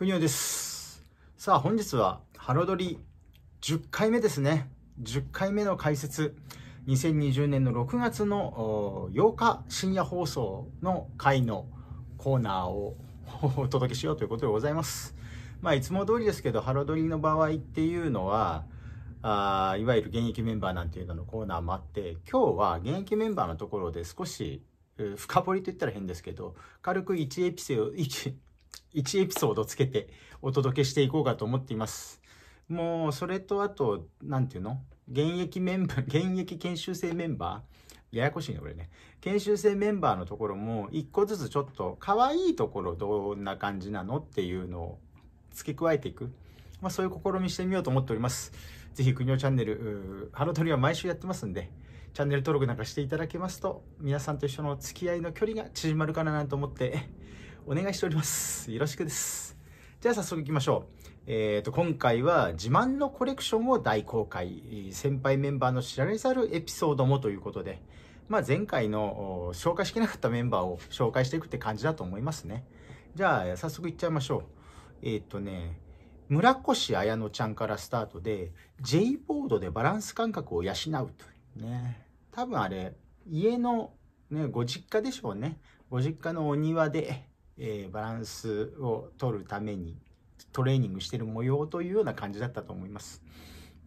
国尾ですさあ本日はハロドリ10回目ですね10回目の解説2020年の6月の8日深夜放送の回のコーナーを お届けしようということでございますまあいつも通りですけどハロドリの場合っていうのはあいわゆる現役メンバーなんていうののコーナーもあって今日は現役メンバーのところで少し深掘りといったら変ですけど軽く1エピソード 1, 1エピソードつけてお届けしていこうかと思っています。もう、それとあと、なんていうの現役メンバー、現役研修生メンバーややこしいね、これね。研修生メンバーのところも、一個ずつちょっと、可愛いところどんな感じなのっていうのを付け加えていく。まあ、そういう試みしてみようと思っております。ぜひ、国にチャンネル、ハロトリは毎週やってますんで、チャンネル登録なんかしていただけますと、皆さんと一緒の付き合いの距離が縮まるかなと思って、お願いしております。よろしくです。じゃあ早速行きましょう。えっ、ー、と、今回は自慢のコレクションを大公開。先輩メンバーの知られざるエピソードもということで、まあ、前回の紹介しきなかったメンバーを紹介していくって感じだと思いますね。じゃあ早速行っちゃいましょう。えっ、ー、とね、村越彩乃ちゃんからスタートで J ボードでバランス感覚を養うというね多分あれ家の、ね、ご実家でしょうねご実家のお庭でえー、バランスを取るためにトレーニングしてる模様というような感じだったと思います。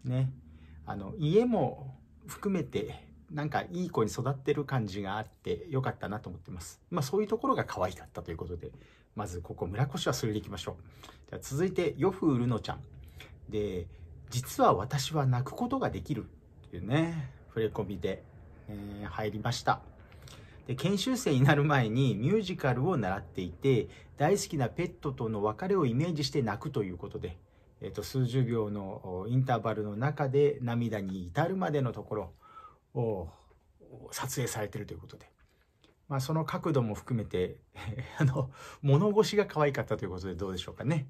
ね。あの、家も含めて、なんかいい子に育ってる感じがあって良かったなと思ってます。まあそういうところが可愛かったということで、まずここ村越はそれでいきましょう。じゃ続いて、ヨフうるのちゃん。で、実は私は泣くことができるっていうね、触れ込みで、えー、入りました。で研修生になる前にミュージカルを習っていて大好きなペットとの別れをイメージして泣くということで、えー、と数十秒のインターバルの中で涙に至るまでのところを撮影されてるということで。まあ、その角度も含めて あの物腰が可愛かったということでどうでしょうかね。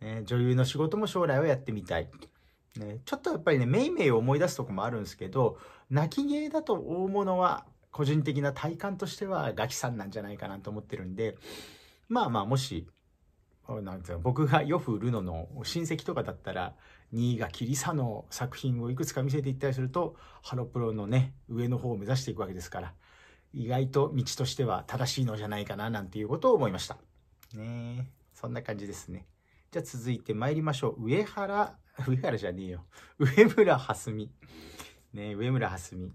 ね女優の仕事も将来はやってみたい。ね、ちょっとやっぱりね、めいめいを思い出すとこもあるんですけど、泣き芸だと大物は個人的な体感としてはガキさんなんじゃないかなと思ってるんで、まあまあもし、なんていうの僕がヨフ・ルノの親戚とかだったら、新賀キリサの作品をいくつか見せていったりすると、ハロプロのね、上の方を目指していくわけですから、意外と道としては正しいのじゃないかななんていうことを思いました。ねそんな感じですね。じゃあ続いて参りましょう。上原、上原じゃねえよ。上村蓮美、ねえ上村蓮美。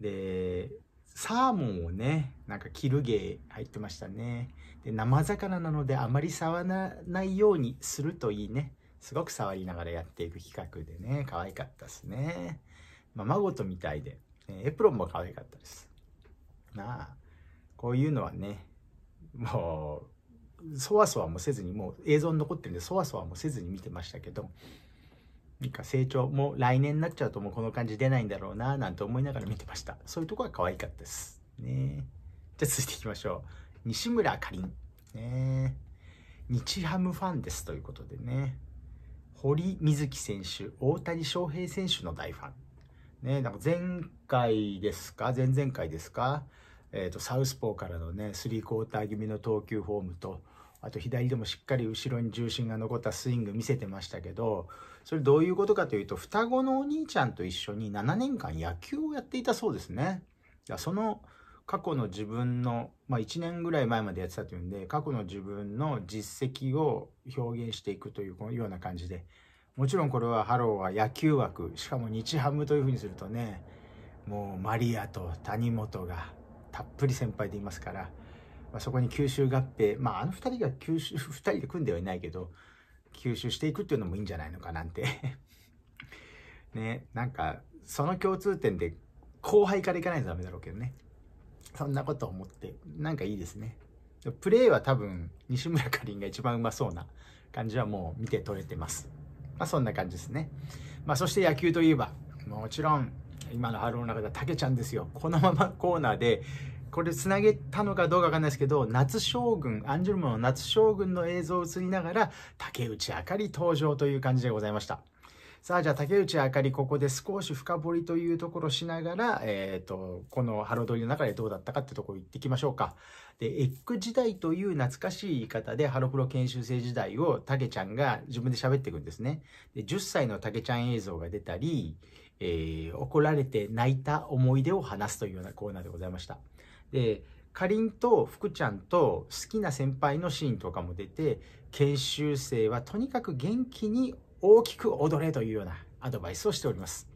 で、サーモンをね、なんか切る芸入ってましたね。で、生魚なのであまり触らないようにするといいね。すごく触りながらやっていく企画でね、可愛かったですね。まま孫とみたいで、エプロンも可愛かったです。なあ、こういうのはね、もう、そわそわもせずに、もう映像に残ってるんで、そわそわもせずに見てましたけど、なんか成長も来年になっちゃうともうこの感じ出ないんだろうななんて思いながら見てましたそういうとこは可愛かったですねじゃあ続いていきましょう西村かりんね日ハムファンですということでね堀瑞樹選手大谷翔平選手の大ファンね、なんか前回ですか前々回ですか、えーと、とサウスポーからのねスリークォーター気味の投球フォームとあと左でもしっかり後ろに重心が残ったスイング見せてましたけどそれどういうことかというと、双子のお兄ちゃんと一緒に7年間野球をやっていたそうですね。その過去の自分の、まあ、1年ぐらい前までやってたというんで、過去の自分の実績を表現していくというような感じで、もちろんこれはハローは野球枠、しかも日ハムというふうにするとね、もうマリアと谷本がたっぷり先輩でいますから、まあ、そこに九州合併、まああの2人が九州2人で組んではいないけど、吸収していくっていうのもいいんじゃないのかなんて ね、なんか、その共通点で後輩からいかないとダメだろうけどね。そんなこと思って、なんかいいですね。プレーは多分、西村かりんが一番うまそうな感じはもう見て取れてます。まあそんな感じですね。まあそして野球といえば、もちろん、今の春の中ではたけちゃんですよ。このままコーナーでこれつなげたのかどうかわかんないですけど、夏将軍、アンジュルムの夏将軍の映像を映りながら、竹内あかり登場という感じでございました。さあ、じゃあ竹内あかり、ここで少し深掘りというところしながら、えっ、ー、と、このハロドリの中でどうだったかってところ行ってきましょうか。で、エッグ時代という懐かしい言い方で、ハロプロ研修生時代を竹ちゃんが自分で喋っていくんですね。で、10歳の竹ちゃん映像が出たり、えー、怒られて泣いた思い出を話すというようなコーナーでございました。で、かりんと福ちゃんと好きな先輩のシーンとかも出て、研修生はとにかく元気に大きく踊れというようなアドバイスをしております。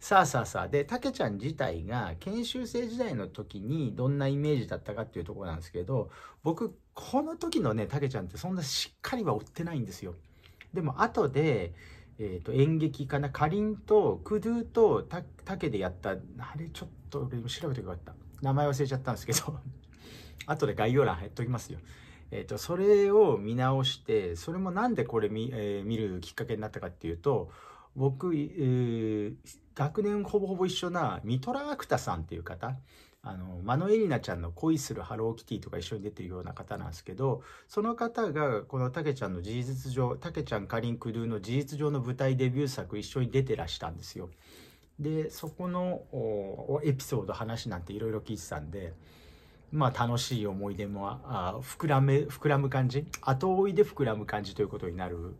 さあさあさあ。で、たけちゃん自体が研修生時代の時にどんなイメージだったかっていうところなんですけど、僕、この時のね、たけちゃんってそんなしっかりは追ってないんですよ。でも、後で、えっ、ー、と、演劇かな、かりんと、くどゥとた、たけでやった、あれちょっと俺も調べてよかった。名前忘れちゃったんですけど 後で概要欄貼っときますよ。えっ、ー、と、それを見直して、それもなんでこれ見,、えー、見るきっかけになったかっていうと、僕、えー、学年ほぼほぼ一緒なミトラアクタさんっていう方、あの、マノエリナちゃんの恋するハローキティとか一緒に出てるような方なんですけど、その方がこのタケちゃんの事実上、タケちゃんかりんルーの事実上の舞台デビュー作一緒に出てらしたんですよ。でそこのエピソード話なんていろいろ聞いてたんでまあ楽しい思い出もあ膨らめ膨らむ感じ後追いで膨らむ感じということになる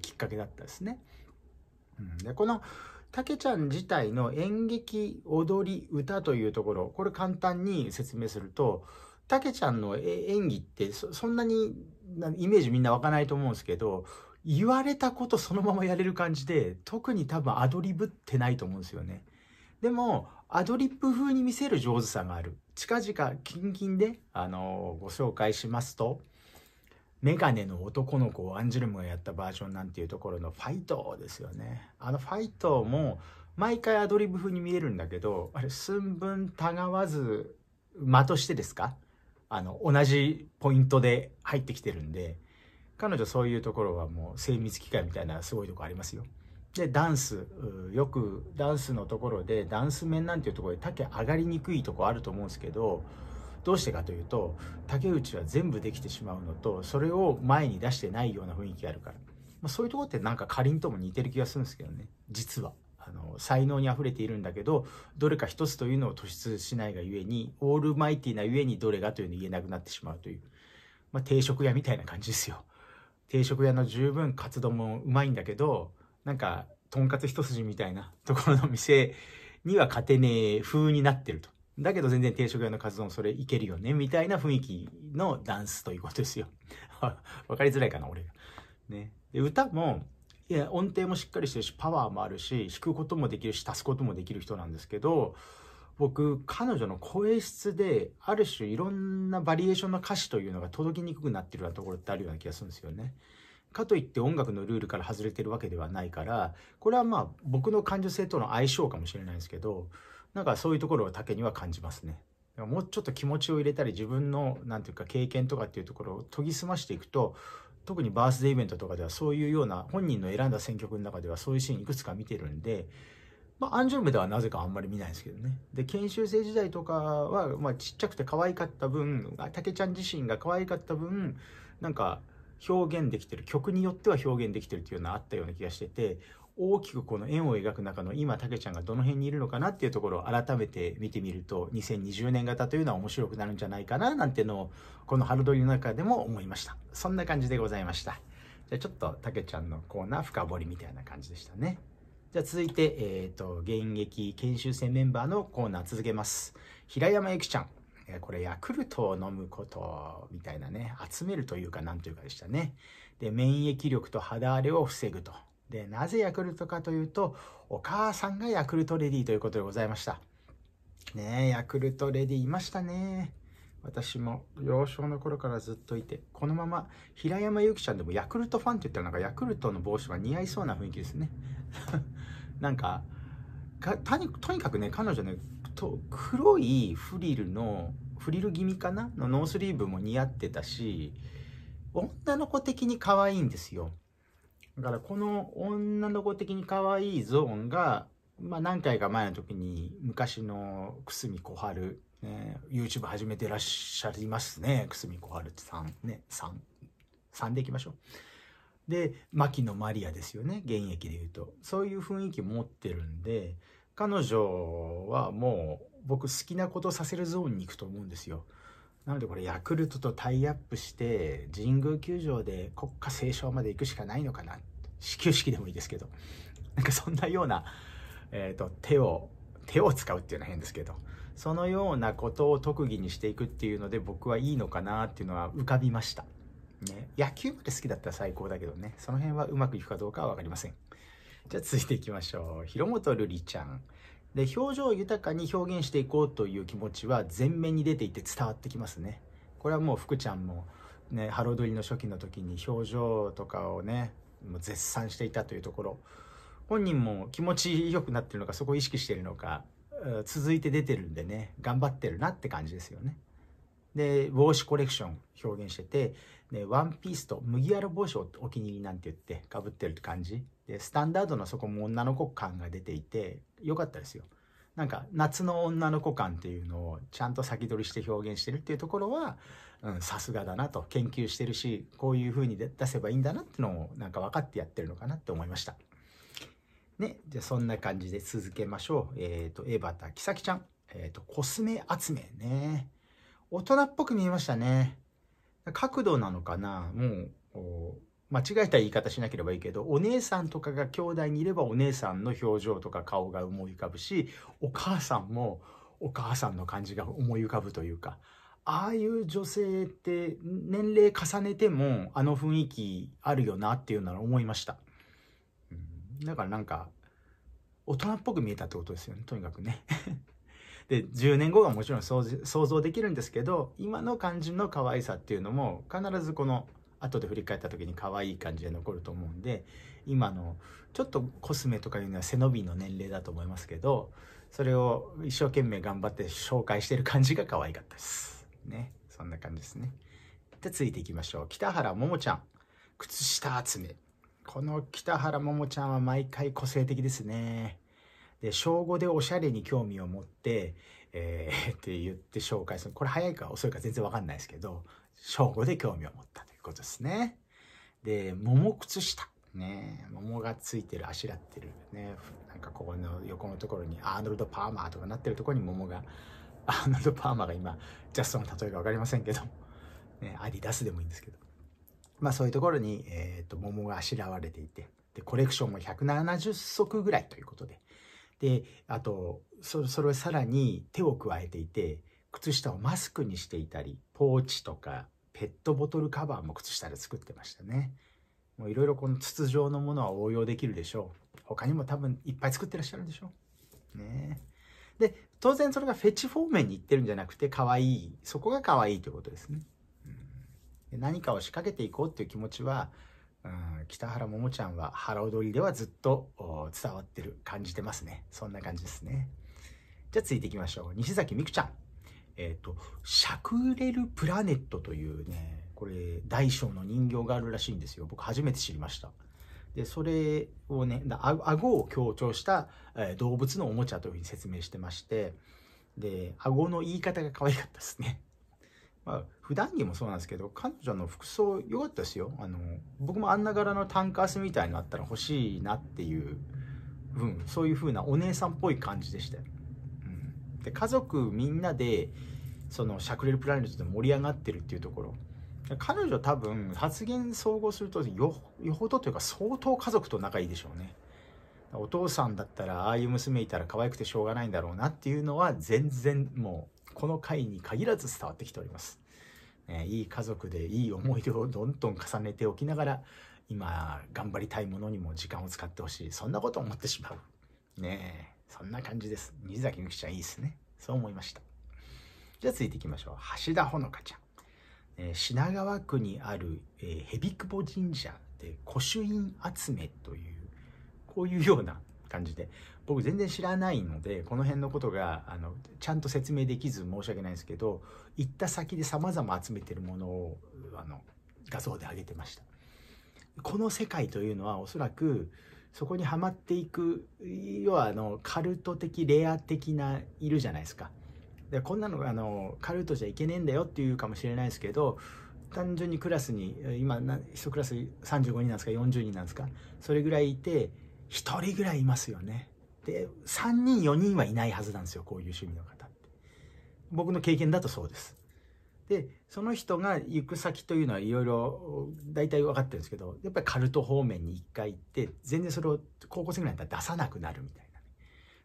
きっかけだったですね。うん、でこのたけちゃん自体の演劇踊り歌というところこれ簡単に説明するとたけちゃんの演技ってそんなにイメージみんな湧かないと思うんですけど言われたことそのままやれる感じで、特に多分アドリブってないと思うんですよね。でも、アドリップ風に見せる上手さがある。近々、キンキンで、あのー、ご紹介しますと、メガネの男の子をアンジュルムがやったバージョンなんていうところのファイトですよね。あのファイトも、毎回アドリブ風に見えるんだけど、あれ、寸分たがわず、間としてですかあの、同じポイントで入ってきてるんで、彼女そういうところはもう精密機械みたいなすごいとこありますよ。でダンスよくダンスのところでダンス面なんていうところで竹上がりにくいとこあると思うんですけどどうしてかというと竹内は全部できてしまうのとそれを前に出してないような雰囲気があるから、まあ、そういうとこってなんかかりんとも似てる気がするんですけどね実は。あの才能にあふれているんだけどどれか一つというのを突出しないがゆえにオールマイティーなゆえにどれがというのを言えなくなってしまうという、まあ、定食屋みたいな感じですよ。定食屋の十分カツ丼もうまいんだけど、なんか、とんかつ一筋みたいなところの店には勝てねえ風になってると。だけど全然定食屋のカツ丼それいけるよね、みたいな雰囲気のダンスということですよ。分 かりづらいかな、俺が。ね。で、歌も、いや、音程もしっかりしてるし、パワーもあるし、弾くこともできるし、足すこともできる人なんですけど、僕彼女の声質である種いろんなバリエーションの歌詞というのが届きにくくなってるようなところってあるような気がするんですよね。かといって音楽のルールから外れてるわけではないからこれはまあ僕の感受性との相性かもしれないですけどなんかそういうところを竹には感じますね。もうちょっと気持ちを入れたり自分の何ていうか経験とかっていうところを研ぎ澄ましていくと特にバースデーイベントとかではそういうような本人の選んだ選曲の中ではそういうシーンいくつか見てるんでまあ、アンジュルムではなぜかあんまり見ないですけどね。で、研修生時代とかは、まあ、ちっちゃくて可愛かった分、竹ちゃん自身が可愛かった分、なんか、表現できてる、曲によっては表現できてるっていうのはあったような気がしてて、大きくこの円を描く中の今、竹ちゃんがどの辺にいるのかなっていうところを改めて見てみると、2020年型というのは面白くなるんじゃないかな、なんてのを、この春撮りの中でも思いました。そんな感じでございました。じゃあちょっと竹ちゃんのコーナー深掘りみたいな感じでしたね。じゃあ続いて、えっ、ー、と、現役研修生メンバーのコーナー続けます。平山由紀ちゃん。えこれヤクルトを飲むことみたいなね、集めるというかなんというかでしたね。で、免疫力と肌荒れを防ぐと。で、なぜヤクルトかというと、お母さんがヤクルトレディということでございました。ねヤクルトレディいましたね。私も幼少の頃からずっといて、このまま平山由紀ちゃんでもヤクルトファンって言ったらなんかヤクルトの帽子が似合いそうな雰囲気ですね。なんか、かとにかくね、彼女ね、と黒いフリルの、フリル気味かなのノースリーブも似合ってたし、女の子的に可愛いんですよ。だからこの女の子的に可愛いゾーンが、まあ何回か前の時に昔の久住小春ね、YouTube 始めてらっしゃいますね。くすみこはるさん。ね、3。3でいきましょう。で、牧野マリアですよね。現役で言うと。そういう雰囲気持ってるんで、彼女はもう僕好きなことさせるゾーンに行くと思うんですよ。なのでこれヤクルトとタイアップして神宮球場で国家斉唱まで行くしかないのかな。始球式でもいいですけど。なんかそんなような、えっ、ー、と、手を、手を使うっていうのは変ですけど。そのようなことを特技にしていくっていうので僕はいいのかなっていうのは浮かびました。ね、野球まで好きだったら最高だけどね、その辺はうまくいくかどうかは分かりません。じゃあ続いていきましょう。広本るりちゃん。で、表情を豊かに表現していこうという気持ちは前面に出ていて伝わってきますね。これはもう福ちゃんも、ね、ハロドリの初期の時に表情とかをね、もう絶賛していたというところ。本人も気持ち良くなってるのか、そこを意識してるのか、続いて出てるんでね頑張ってるなって感じですよね。で帽子コレクション表現してて、ね、ワンピースと麦わら帽子をお気に入りなんて言ってかぶってるって感じでスタンダードのそこも女の子感が出ていてよかったですよ。なんか夏の女の子感っていうのをちゃんと先取りして表現してるっていうところはさすがだなと研究してるしこういうふうに出せばいいんだなっていうのをなんか分かってやってるのかなって思いました。ね、じゃそんな感じで続けましょう。えっ、ー、と、エバタ、キサキちゃん。えっ、ー、と、コスメ集めね。大人っぽく見えましたね。角度なのかなもう、間違えた言い方しなければいいけど、お姉さんとかが兄弟にいればお姉さんの表情とか顔が思い浮かぶし、お母さんもお母さんの感じが思い浮かぶというか、ああいう女性って年齢重ねてもあの雰囲気あるよなっていうのは思いました。だからなんか、大人っぽく見えたってことですよね、とにかくね。で、10年後がもちろん想像できるんですけど、今の感じの可愛さっていうのも、必ずこの、後で振り返った時に可愛い感じで残ると思うんで、今の、ちょっとコスメとかいうのは背伸びの年齢だと思いますけど、それを一生懸命頑張って紹介してる感じが可愛かったです。ね。そんな感じですね。で、続いていきましょう。北原ももちゃん。靴下集め。この北原桃ちゃんは毎回個性的ですね。で、小5でおしゃれに興味を持って、えー、って言って紹介する。これ早いか遅いか全然わかんないですけど、小5で興味を持ったということですね。で、桃靴下。ね、桃がついてる、あしらってる。ね、なんかここの横のところにアーノルド・パーマーとかなってるところに桃が、アーノルド・パーマーが今、ジャストの例えがわかりませんけど、ね、アディダスでもいいんですけど、まあそういうところに、えっ、ー、と、桃があしらわれていて、で、コレクションも170足ぐらいということで、で、あと、そそれをさらに手を加えていて、靴下をマスクにしていたり、ポーチとか、ペットボトルカバーも靴下で作ってましたね。もういろいろこの筒状のものは応用できるでしょう。他にも多分いっぱい作ってらっしゃるんでしょう。ねで、当然それがフェチ方面に行ってるんじゃなくて可愛い。そこが可愛いということですね。何かを仕掛けていこうっていう気持ちは、うん、北原桃ちゃんは腹踊りではずっと伝わってる感じてますねそんな感じですねじゃあ続いていきましょう西崎美空ちゃんえっ、ー、と「しゃくれるプラネット」というねこれ大小の人形があるらしいんですよ僕初めて知りましたでそれをね顎を強調した、えー、動物のおもちゃというふうに説明してましてで顎の言い方が可愛かったですね、まあ、普段着もそうなんですけど、彼女の服装良かったですよ。あの、僕もあんな柄のタンカースみたいのあったら欲しいなっていう、うん、そういう風なお姉さんっぽい感じでしたよ。うん、で、家族みんなで、その、シャクレルプラネットで盛り上がってるっていうところ。彼女多分、発言総合するとよ、よほどというか相当家族と仲いいでしょうね。お父さんだったら、ああいう娘いたら可愛くてしょうがないんだろうなっていうのは、全然もう、この回に限らず伝わってきております。ね、いい家族でいい思い出をどんどん重ねておきながら今頑張りたいものにも時間を使ってほしいそんなことを思ってしまうねえそんな感じです西崎美きちゃんいいですねそう思いましたじゃあ続いていきましょう橋田ほのかちゃん、えー、品川区にある、えー、蛇ビ神社で古朱院集めというこういうような感じで僕全然知らないのでこの辺のことがあのちゃんと説明できず申し訳ないんですけど行った先でさまざま集めてるものをあの画像で上げてましたこの世界というのはおそらくそこにはまっていく要はあのカルト的レア的ないるじゃないですかでこんなのあのカルトじゃいけねえんだよっていうかもしれないですけど単純にクラスに今1クラス35人なんですか40人なんですかそれぐらいいて1人ぐらいいますよねで、3人、4人はいないはずなんですよ、こういう趣味の方って。僕の経験だとそうです。で、その人が行く先というのはいろいろ大体分かってるんですけど、やっぱりカルト方面に一回行って、全然それを高校生ぐらいだったら出さなくなるみたいな、ね、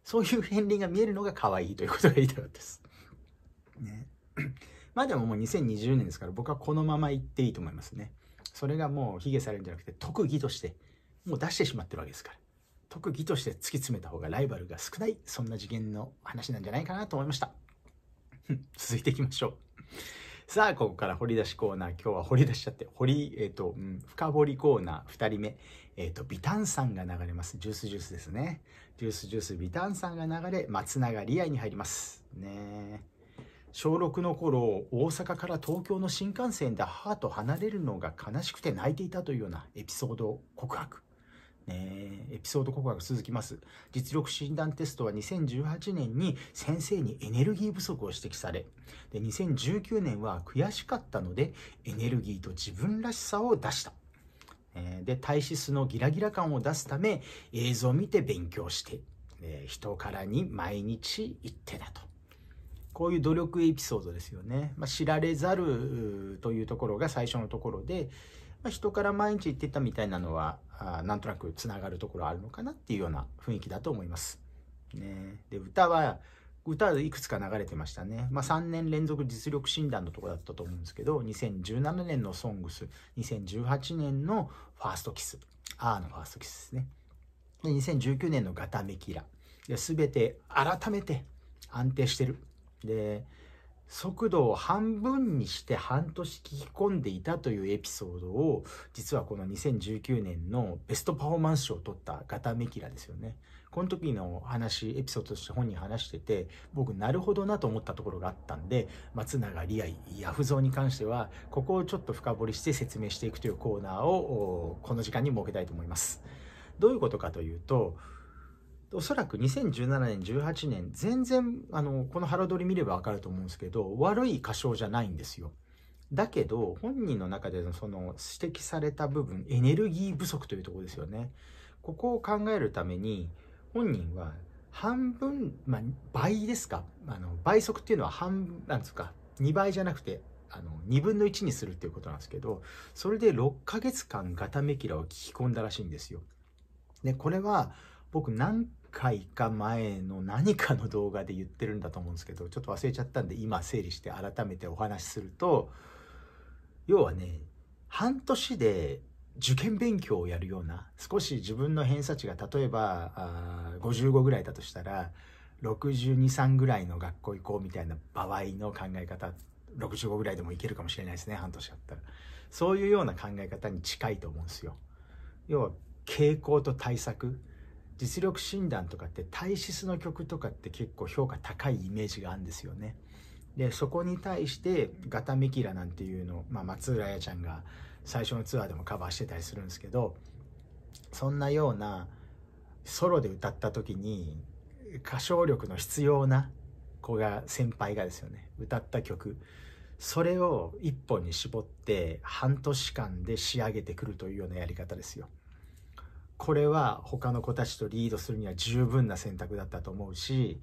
そういう片鱗が見えるのが可愛いということが言いたかったです。ね。まあでももう2020年ですから僕はこのまま行っていいと思いますね。それがもう卑下されるんじゃなくて特技としてもう出してしまってるわけですから。特技として突き詰めた方がライバルが少ない、そんな次元の話なんじゃないかなと思いました。続いていきましょう。さあ、ここから掘り出しコーナー。今日は掘り出しちゃって、掘り、えっ、ー、と、うん、深掘りコーナー2人目。えっ、ー、と、ビタンさんが流れます。ジュースジュースですね。ジュースジュース、ビタンさんが流れ、松永理愛に入ります。ね小6の頃、大阪から東京の新幹線で母と離れるのが悲しくて泣いていたというようなエピソードを告白。えエピソード告白続きます。実力診断テストは2018年に先生にエネルギー不足を指摘され、で2019年は悔しかったのでエネルギーと自分らしさを出した。えで、体質のギラギラ感を出すため映像を見て勉強して、え人からに毎日言ってだと。こういう努力エピソードですよね。まあ、知られざるというところが最初のところで、まあ、人から毎日言ってたみたいなのはあなんとなくつながるところあるのかなっていうような雰囲気だと思います。ね、で歌は歌はいくつか流れてましたね、まあ、3年連続実力診断のとこだったと思うんですけど2017年の「ソングス2018年の「ファーストキス」「アーのファーストキス」ですねで2019年の「ガタメキラ」で全て改めて安定してるで速度を半分にして半年聞き込んでいたというエピソードを実はこの2019年のベストパフォーマンス賞を取ったガタメキラですよねこの時の話エピソードとして本人話してて僕なるほどなと思ったところがあったんで松永理愛ヤフゾーに関してはここをちょっと深掘りして説明していくというコーナーをこの時間に設けたいと思いますどういうことかというとおそらく2017年、18年、全然、あの、このハロドリ見ればわかると思うんですけど、悪い歌唱じゃないんですよ。だけど、本人の中でのその指摘された部分、エネルギー不足というところですよね。ここを考えるために、本人は半分、まあ、倍ですかあの、倍速っていうのは半、なんですか、2倍じゃなくて、あの、2分の1にするっていうことなんですけど、それで6ヶ月間ガタメキラを聞き込んだらしいんですよ。で、これは、僕何回か前の何かの動画で言ってるんだと思うんですけど ちょっと忘れちゃったんで今整理して改めてお話しすると要はね半年で受験勉強をやるような少し自分の偏差値が例えばあ55ぐらいだとしたら623ぐらいの学校行こうみたいな場合の考え方65ぐらいでもいけるかもしれないですね半年だったらそういうような考え方に近いと思うんですよ要は傾向と対策実力診断とかって体質の曲とかって結構評価高いイメージがあるんですよね。でそこに対して「ガタメキラ」なんていうのを、まあ、松浦彩ちゃんが最初のツアーでもカバーしてたりするんですけどそんなようなソロで歌った時に歌唱力の必要な子が先輩がですよね歌った曲それを1本に絞って半年間で仕上げてくるというようなやり方ですよ。これは他の子たちとリードするには十分な選択だったと思うし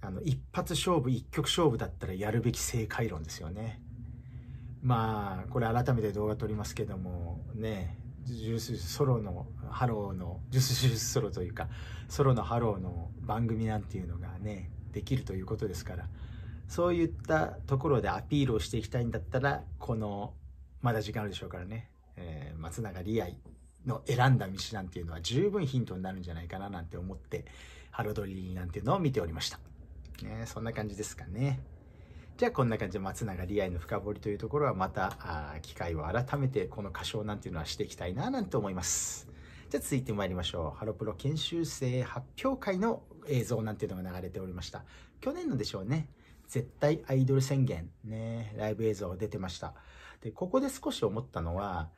あの一発勝負一局勝負だったらやるべき正解論ですよね。まあこれ改めて動画撮りますけどもねジュースソロのハローのジュースジュースソロというかソロのハローの番組なんていうのがねできるということですからそういったところでアピールをしていきたいんだったらこのまだ時間あるでしょうからね、えー、松永理愛の選んだ道なんていうのは十分ヒントになるんじゃないかななんて思って、ハロドリなんていうのを見ておりました。ね、そんな感じですかね。じゃあこんな感じで松永理愛の深掘りというところはまたあ機会を改めてこの歌唱なんていうのはしていきたいななんて思います。じゃあ続いて参りましょう。ハロプロ研修生発表会の映像なんていうのが流れておりました。去年のでしょうね。絶対アイドル宣言ね、ライブ映像出てました。で、ここで少し思ったのは、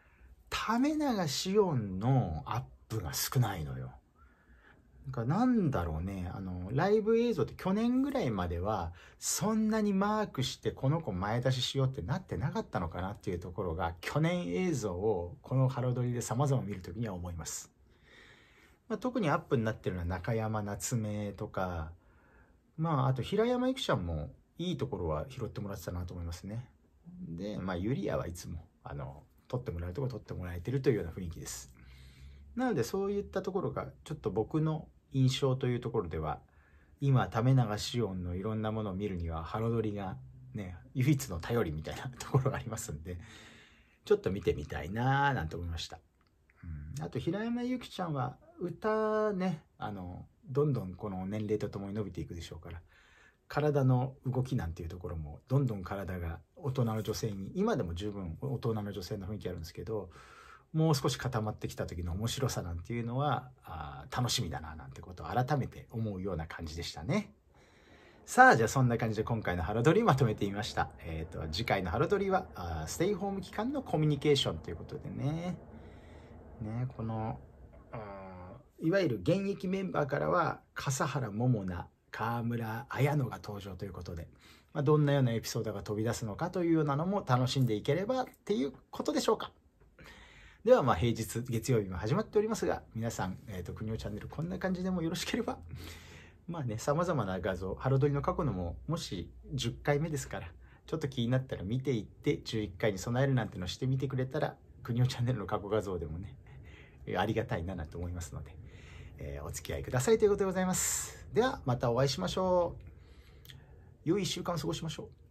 がし紫んのアップが少ないのよ。なんかなんだろうね、あの、ライブ映像って去年ぐらいまでは、そんなにマークしてこの子前出ししようってなってなかったのかなっていうところが、去年映像をこのハロドリで様々見るときには思います。まあ、特にアップになってるのは中山夏目とか、まあ、あと平山育ちゃんもいいところは拾ってもらってたなと思いますね。で、まあ、ユリアはいつも、あの、取ってもらうとこ取ってもらえてるというような雰囲気です。なのでそういったところがちょっと僕の印象というところでは今為永紫音のいろんなものを見るにはハロドリがね唯一の頼りみたいなところがありますんでちょっと見てみたいなーなんて思いました。うん、あと平山由紀ちゃんは歌ねあのどんどんこの年齢とともに伸びていくでしょうから体の動きなんていうところもどんどん体が大人の女性に今でも十分大人の女性の雰囲気あるんですけどもう少し固まってきた時の面白さなんていうのはあ楽しみだななんてことを改めて思うような感じでしたね。さあ、じゃあそんな感じで今回のハロドリまとめてみました。えっ、ー、と、次回のハロドリはあ、ステイホーム期間のコミュニケーションということでね。ね、この、いわゆる現役メンバーからは、笠原桃奈、川村綾乃が登場ということで、まあ、どんなようなエピソードが飛び出すのかというようなのも楽しんでいければっていうことでしょうか。ではまあ平日月曜日も始まっておりますが皆さん、えーと、国尾チャンネルこんな感じでもよろしければまあねさまざまな画像ハロドリの過去のももし10回目ですからちょっと気になったら見ていって11回に備えるなんてのしてみてくれたら国尾チャンネルの過去画像でもねありがたいななと思いますので。えー、お付き合いくださいということでございます。ではまたお会いしましょう。良い1週間を過ごしましょう。